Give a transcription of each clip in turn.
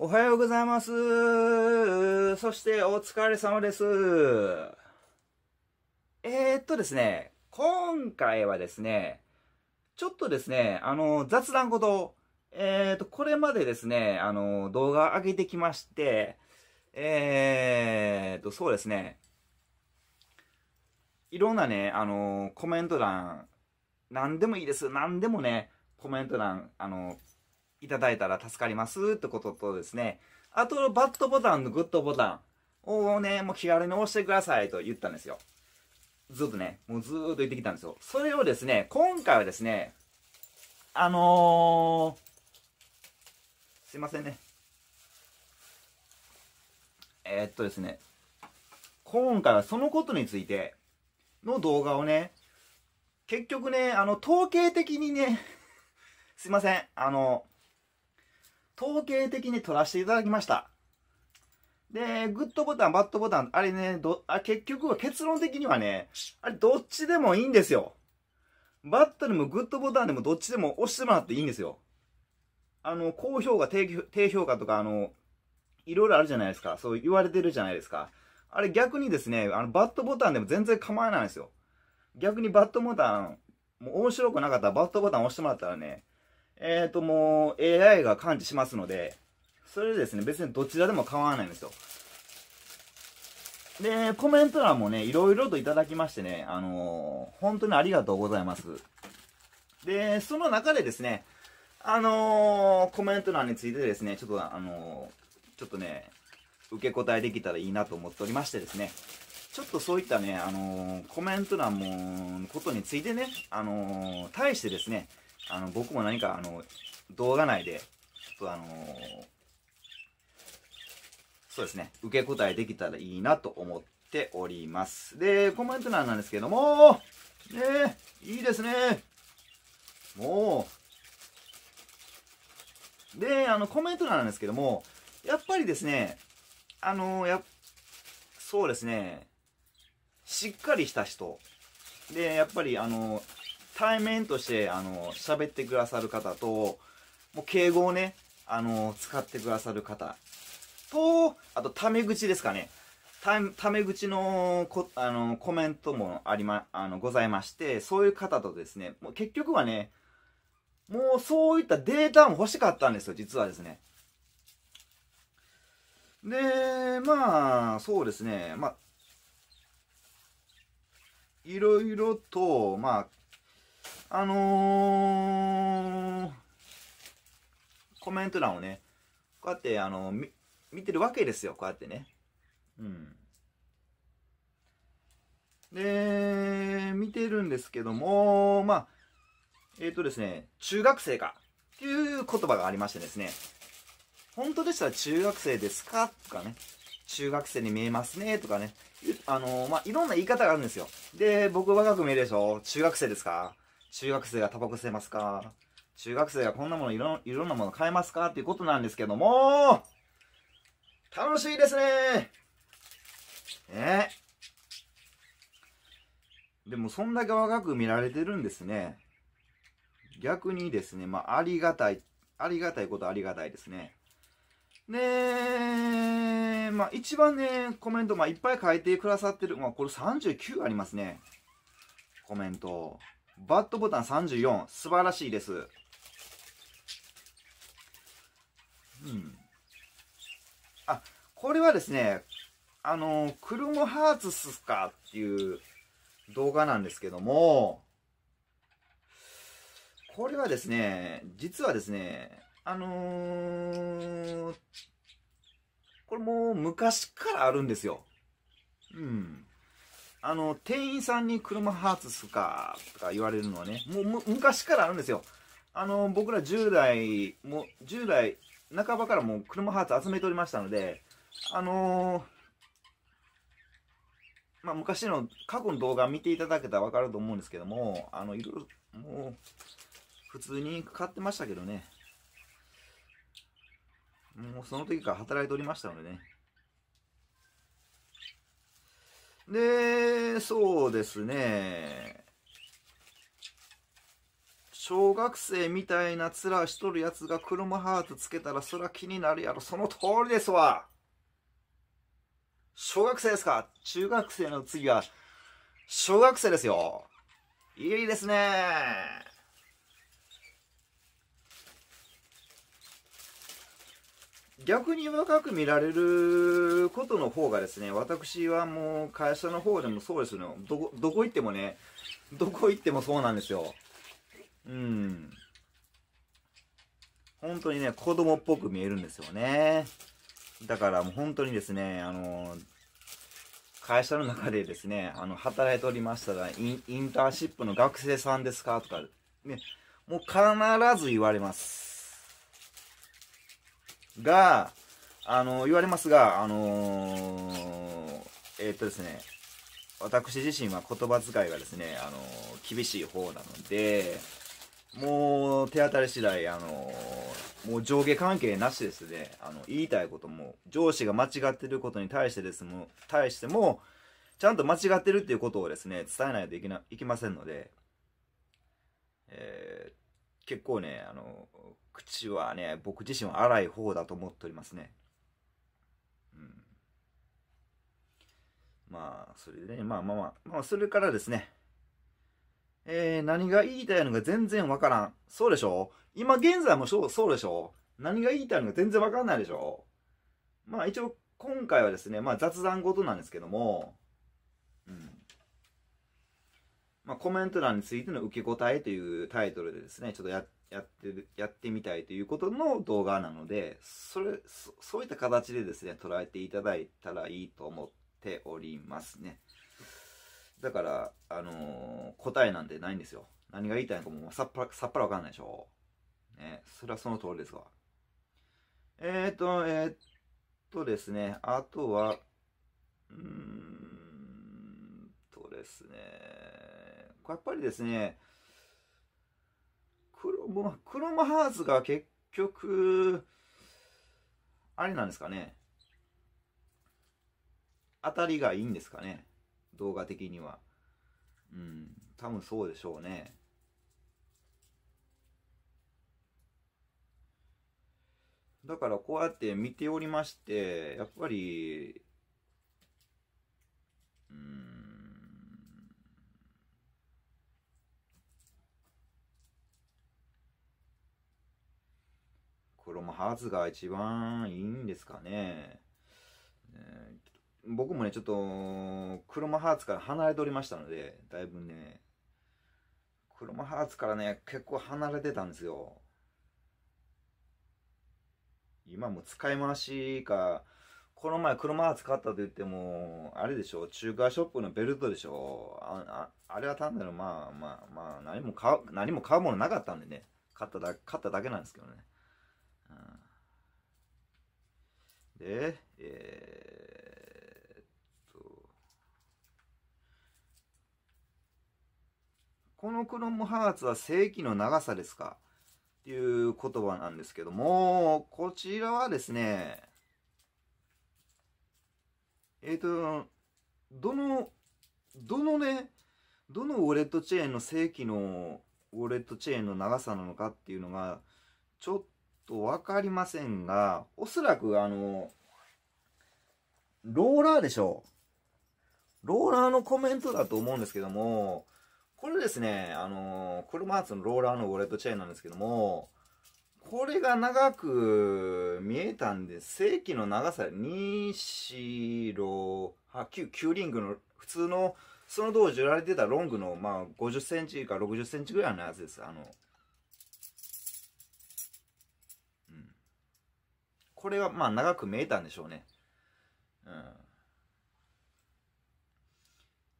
おはようございます。そしてお疲れ様です。えー、っとですね、今回はですね、ちょっとですね、あの、雑談ごと、えー、っと、これまでですね、あの、動画上げてきまして、えー、っと、そうですね、いろんなね、あの、コメント欄、何でもいいです。何でもね、コメント欄、あの、いただいたら助かりますってこととですね、あと、バットボタンのグッドボタンをね、もう気軽に押してくださいと言ったんですよ。ずっとね、もうずーっと言ってきたんですよ。それをですね、今回はですね、あのー、すいませんね。えー、っとですね、今回はそのことについての動画をね、結局ね、あの、統計的にね すいません、あのー統計的に取らせていただきました。で、グッドボタン、バッドボタン、あれね、どあ結局は結論的にはね、あれどっちでもいいんですよ。バットでもグッドボタンでもどっちでも押してもらっていいんですよ。あの、高評価、低低評価とか、あの、いろいろあるじゃないですか。そう言われてるじゃないですか。あれ逆にですね、あの、バットボタンでも全然構わないんですよ。逆にバットボタン、もう面白くなかったらバットボタン押してもらったらね、えっ、ー、ともう AI が感知しますので、それでですね、別にどちらでも構わないんですよ。で、コメント欄もね、いろいろといただきましてね、あのー、本当にありがとうございます。で、その中でですね、あのー、コメント欄についてですね、ちょっとあのー、ちょっとね、受け答えできたらいいなと思っておりましてですね、ちょっとそういったね、あのコメント欄も、ことについてね、あの対してですね、あの、僕も何か、あの、動画内で、ちょっとあのー、そうですね、受け答えできたらいいなと思っております。で、コメント欄なんですけども、ねいいですね。もう。で、あの、コメント欄なんですけども、やっぱりですね、あのー、や、そうですね、しっかりした人。で、やっぱり、あのー対面としてあの喋ってくださる方ともう敬語をねあの使ってくださる方とあとタメ口ですかねタメ口のこあのコメントもありまあのございましてそういう方とですねもう結局はねもうそういったデータも欲しかったんですよ実はですねでまあそうですねまあいろいろとまああのー、コメント欄をね、こうやって、あのー、見てるわけですよ、こうやってね。うん。で、見てるんですけども、まあ、えっ、ー、とですね、中学生かっていう言葉がありましてですね、本当でしたら中学生ですかとかね、中学生に見えますねとかね、あのー、まあ、いろんな言い方があるんですよ。で、僕若く見えるでしょ中学生ですか中学生がタバコ吸えますか中学生がこんなものいろいろんなもの買えますかっていうことなんですけども、楽しいですねえー、でもそんだけ若く見られてるんですね。逆にですね、まあありがたい、ありがたいことありがたいですね。で、まあ一番ね、コメント、まあいっぱい書いてくださってる、まあこれ39ありますね。コメント。バットボタン34、素晴らしいです。うん。あ、これはですね、あの、クルムハーツっすかっていう動画なんですけども、これはですね、実はですね、あのー、これもう昔からあるんですよ。うん。あの、店員さんに車ハーツすかとか言われるのはね、もうむ昔からあるんですよ。あの、僕ら10代、もう10代半ばからもう車ツ集めておりましたので、あのー、まあ、昔の過去の動画見ていただけたらわかると思うんですけども、あの、いろいろ、もう、普通に買ってましたけどね。もうその時から働いておりましたのでね。で、そうですね。小学生みたいな面しとるやつがクロムハーツつけたらそら気になるやろ。その通りですわ。小学生ですか中学生の次は、小学生ですよ。いいですね逆に若く見られることの方がですね、私はもう会社の方でもそうですよ。どこ、どこ行ってもね、どこ行ってもそうなんですよ。うん。本当にね、子供っぽく見えるんですよね。だからもう本当にですね、あの、会社の中でですね、あの、働いておりましたら、インターンシップの学生さんですかとか、ね、もう必ず言われます。が、あの、言われますが、あのー、えー、っとですね、私自身は言葉遣いがですね、あのー、厳しい方なので、もう手当たり次第、あのー、もう上下関係なしですね、あの、言いたいことも、上司が間違ってることに対してですも、対しても、ちゃんと間違ってるっていうことをですね、伝えないといけな、いけませんので、えー、結構ね、あのー口はね、僕自身は荒い方だと思っておりますね。うん。まあ、それでね、まあまあまあ、まあ、それからですね。えー、何が言いたいのか全然わからん。そうでしょ今現在もそうそうでしょ何が言いたいのか全然わかんないでしょまあ一応今回はですね、まあ雑談事なんですけども、うん。まあ、コメント欄についての受け答えというタイトルでですね、ちょっとややってる、やってみたいということの動画なので、それ、そそういった形でですね、捉えていただいたらいいと思っておりますね。だから、あのー、答えなんてないんですよ。何が言いたいのかもさっぱら、さっぱらわかんないでしょ。ね、それはその通りですわ。えっ、ー、と、えー、っとですね、あとは、うーんとですね、やっぱりですね、クロム、クロムハーツが結局、あれなんですかね。当たりがいいんですかね。動画的には。うん、多分そうでしょうね。だからこうやって見ておりまして、やっぱり、うん、ハーツが一番いいんですかね。ね僕もね、ちょっと、マハーツから離れておりましたので、だいぶね、クロマハーツからね、結構離れてたんですよ。今も使い回しか、この前ク車ハーツ買ったと言っても、あれでしょ、中華ショップのベルトでしょ、あああれは単なる、まあまあまあ、何も買う、何も買うものなかったんでね、買っただ買っただけなんですけどね。で、えー、っと、このクロムハーツは正規の長さですかっていう言葉なんですけども、こちらはですね、えっ、と、どの、どのね、どのウォレットチェーンの正規のウォレットチェーンの長さなのかっていうのが、ちょっと分かりませんが、おそらくあの、ローラーでしょう。ローラーのコメントだと思うんですけども、これですね、あの、クルマーツのローラーのウォレットチェーンなんですけども、これが長く見えたんで、正規の長さ、2、4、6、9、9リングの普通の、その当時売られてたロングの、まあ、50センチか60センチぐらいのやつです。あの、これはまあ長く見えたんでしょうね。うん。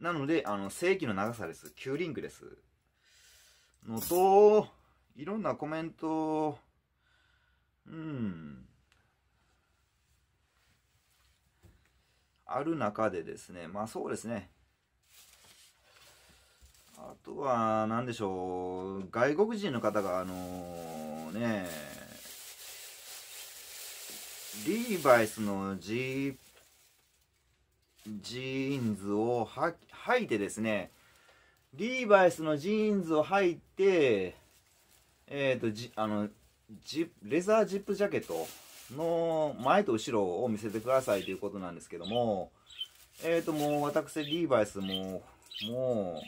なので、あの、正規の長さです。9リンクです。のと、いろんなコメント、うん。ある中でですね、まあそうですね。あとは、何でしょう、外国人の方が、あのー、ね、リーバイスのージーンズをは履いてですねリーバイスのジーンズを履いてえっ、ー、とじあのジレザージップジャケットの前と後ろを見せてくださいということなんですけどもえっ、ー、ともう私リーバイスもも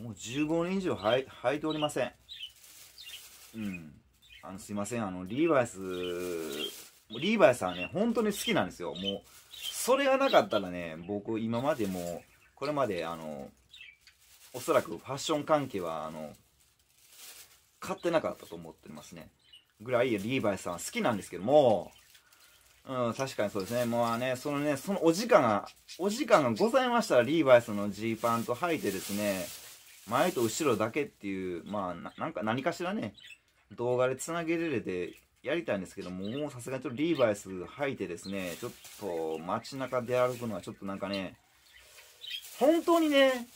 うもう15年以上履いておりませんうんあのすいません、あの、リーバイス、リーバイスはね、本当に好きなんですよ。もう、それがなかったらね、僕今までも、これまであの、おそらくファッション関係は、あの、買ってなかったと思ってますね。ぐらい、リーバイスさん好きなんですけども、うん、確かにそうですね。まあね、そのね、そのお時間が、お時間がございましたら、リーバイスのジーパンと履いてですね、前と後ろだけっていう、まあ、ななんか何かしらね、動画でつなげれるでやりたいんですけども、もうさすがにちょっとリーバイス履いてですね、ちょっと街中で歩くのはちょっとなんかね、本当にね、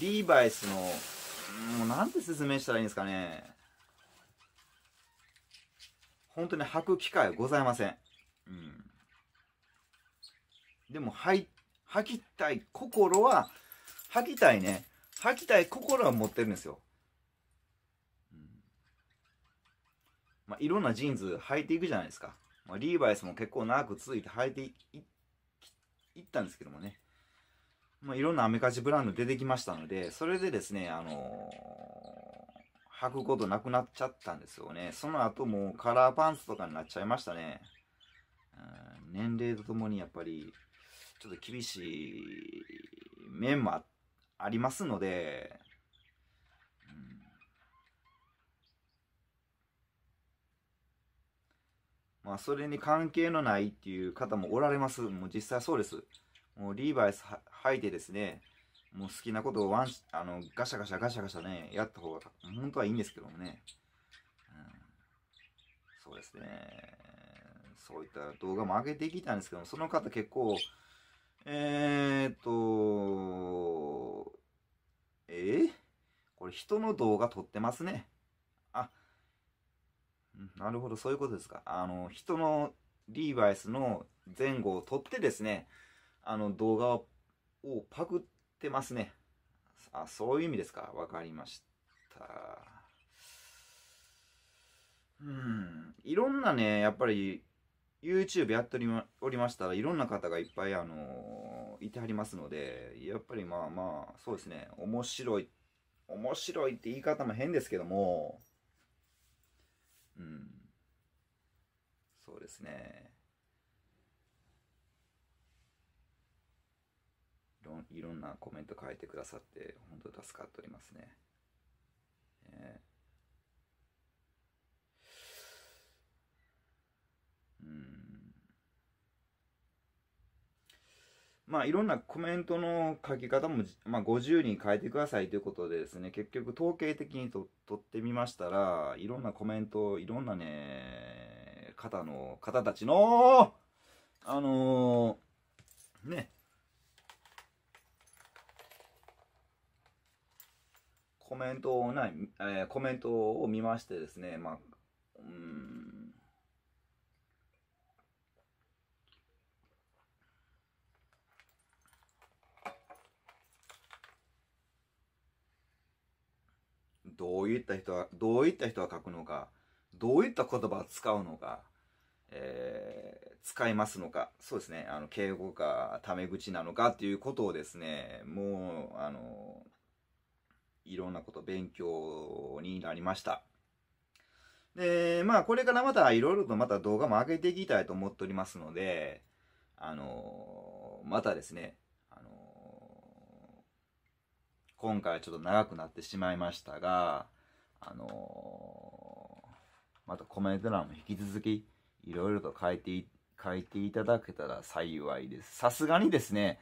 リーバイスの、もうなんて説明したらいいんですかね。本当に履く機会はございません。うん。でも、履履きたい心は、履きたいね。履きたい心は持ってるんですよ。まあ、いろんなジーンズ履いていくじゃないですか。まあ、リーバイスも結構長く続いて履いていったんですけどもね。まあ、いろんなアメカジブランド出てきましたので、それでですね、あのー、履くことなくなっちゃったんですよね。その後もうカラーパンツとかになっちゃいましたね。うん年齢とともにやっぱり、ちょっと厳しい面もありますので、まあ、それに関係のないっていう方もおられます。もう実際そうです。もうリーバイス履いてですね、もう好きなことをワンあのガシャガシャガシャガシャね、やった方が本当はいいんですけどもね。うん、そうですね。そういった動画も上げてきたんですけども、その方結構、えー、っと、えー、これ人の動画撮ってますね。なるほど、そういうことですか。あの、人のリーバイスの前後を取ってですね、あの動画をパクってますね。あ、そういう意味ですか。わかりました。うん。いろんなね、やっぱり YouTube やっておりまおりましたら、いろんな方がいっぱい、あのいてはりますので、やっぱりまあまあ、そうですね、面白い、面白いって言い方も変ですけども、うん。そうですね。いろんなコメント書いてくださって、本当助かっておりますね。えーまあいろんなコメントの書き方も、まあ、50に変えてくださいということでですね、結局統計的にと取ってみましたら、いろんなコメント、いろんなね、方の、方たちの、あのー、ね、コメントをな、えー、コメントを見ましてですね、まあ、うん、どういった人は、どういった人は書くのか、どういった言葉を使うのか、えー、使いますのか、そうですね、あの、敬語か、タメ口なのかっていうことをですね、もう、あの、いろんなこと勉強になりました。で、まあ、これからまたいろいろとまた動画も上げていきたいと思っておりますので、あの、またですね、今回はちょっと長くなってしまいましたが、あのー、またコメント欄も引き続き、いろいろと書いて、書いていただけたら幸いです。さすがにですね、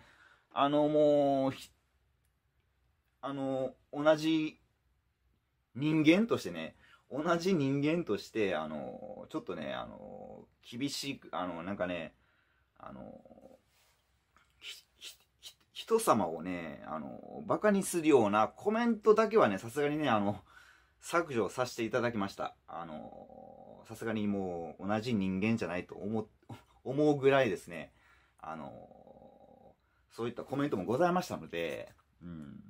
あの、もう、あの、同じ人間としてね、同じ人間として、あの、ちょっとね、あの、厳しく、あの、なんかね、あの、人様をね、あの、馬鹿にするようなコメントだけはね、さすがにね、あの、削除させていただきました。あの、さすがにもう同じ人間じゃないと思、思うぐらいですね、あの、そういったコメントもございましたので、うん。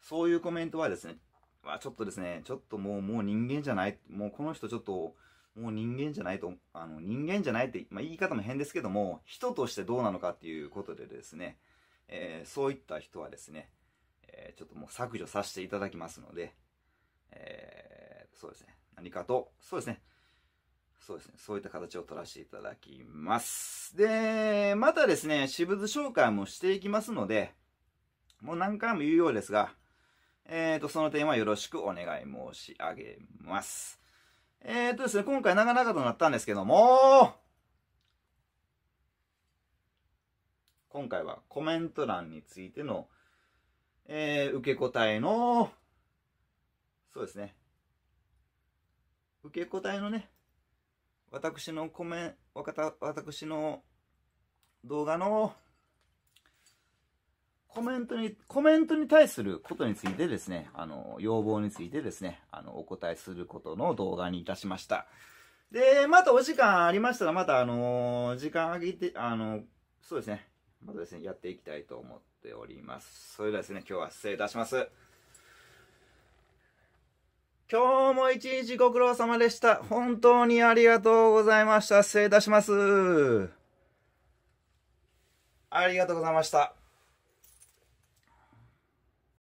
そういうコメントはですね、はちょっとですね、ちょっともう、もう人間じゃない、もうこの人ちょっと、もう人間じゃないと、あの、人間じゃないって、まあ、言い方も変ですけども、人としてどうなのかっていうことでですね、えー、そういった人はですね、えー、ちょっともう削除させていただきますので、えー、そうですね、何かと、そうですね、そうですね、そういった形を取らせていただきます。で、またですね、私物紹介もしていきますので、もう何回も言うようですが、えっ、ー、と、その点はよろしくお願い申し上げます。えーとですね、今回長々となったんですけども、今回はコメント欄についての、えー、受け答えの、そうですね、受け答えのね、私のコメン、私の動画のコメントに、コメントに対することについてですね、あの、要望についてですね、あの、お答えすることの動画にいたしました。で、またお時間ありましたら、またあの、時間あげて、あの、そうですね、またですね、やっていきたいと思っております。それではですね、今日は失礼いたします。今日も一日ご苦労様でした。本当にありがとうございました。失礼いたします。ありがとうございました。